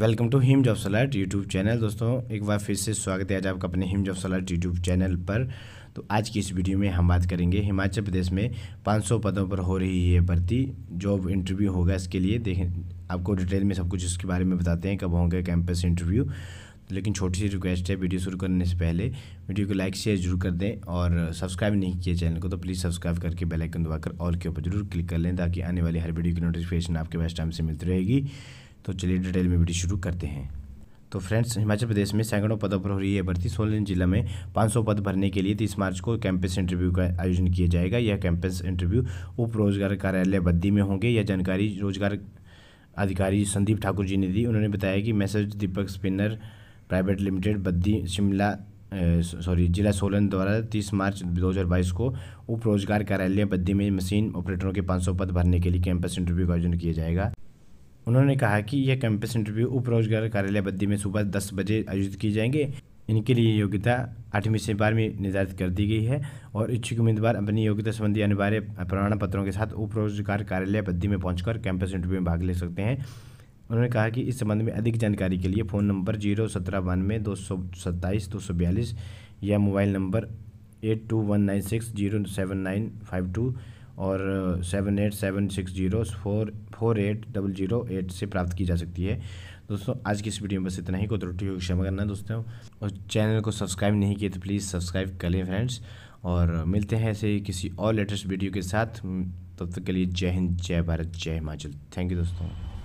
welcome to Him job सलाट YouTube channel दोस्तों एक बार फिर से स्वागत है आज आपका अपने हिम जॉब सलाट यूट्यूब चैनल पर तो आज की इस वीडियो में हम बात करेंगे हिमाचल प्रदेश में 500 पदों पर हो रही है भर्ती जॉब इंटरव्यू होगा इसके लिए देखें आपको डिटेल में सब कुछ इसके बारे में बताते हैं कब होंगे कैंपस इंटरव्यू तो लेकिन छोटी सी रिक्वेस्ट है वीडियो शुरू करने से पहले वीडियो को लाइक शेयर जरूर कर दें और सब्सक्राइब नहीं किए चैनल को तो प्लीज़ सब्सक्राइब करके बेल आइकन दबाकर ऑल के ऊपर जरूर क्लिक कर लें ताकि आने वाली हर वीडियो की नोटिफिकेशन आपके बेस्ट टाइम से मिलती रहेगी तो चलिए डिटेल में वीडियो शुरू करते हैं तो फ्रेंड्स हिमाचल प्रदेश में सैकड़ों पदों पर हो रही है भर्ती सोलन जिला में 500 पद भरने के लिए तीस मार्च को कैंपस इंटरव्यू का आयोजन किया जाएगा यह कैंपस इंटरव्यू उप रोजगार कार्यालय बद्दी में होंगे यह जानकारी रोजगार अधिकारी संदीप ठाकुर जी ने दी उन्होंने बताया कि message Deepak spinner private limited Baddi Shimla sorry जिला सोलन द्वारा 30 मार्च 2022 को उप रोजगार कार्यालय बद्दी में मशीन ऑपरेटरों के 500 पद भरने के लिए कैंपस इंटरव्यू का आयोजन किया जाएगा उन्होंने कहा कि यह कैंपस इंटरव्यू उप रोजगार कार्यालय बद्दी में सुबह दस बजे आयोजित किए जाएंगे इनके लिए योग्यता आठवीं से बारहवीं निर्धारित कर दी गई है और इच्छुक उम्मीदवार अपनी योग्यता संबंधी अनिवार्य प्रमाण पत्रों के साथ उपरोजगार कार्यालय बद्दी में पहुंचकर कैंपस इंटरव्यू में भाग ले सकते हैं उन्होंने कहा कि इस संबंध में अधिक जानकारी के लिए फ़ोन नंबर जीरो सत्रह बानवे दो सौ सत्ताईस दो सौ बयालीस या mobile number eight two one nine six zero seven nine five two और seven eight seven six zero four four eight double zero eight से प्राप्त की जा सकती है दोस्तों आज की इस वीडियो में बस इतना ही को त्रुटि को क्षमा करना दोस्तों और चैनल को सब्सक्राइब नहीं किए तो प्लीज़ सब्सक्राइब कर लें फ्रेंड्स और मिलते हैं ऐसे किसी और लेटेस्ट वीडियो के साथ तब तक के लिए जय हिंद जय भारत जय हिमाचल थैंक यू दोस्तों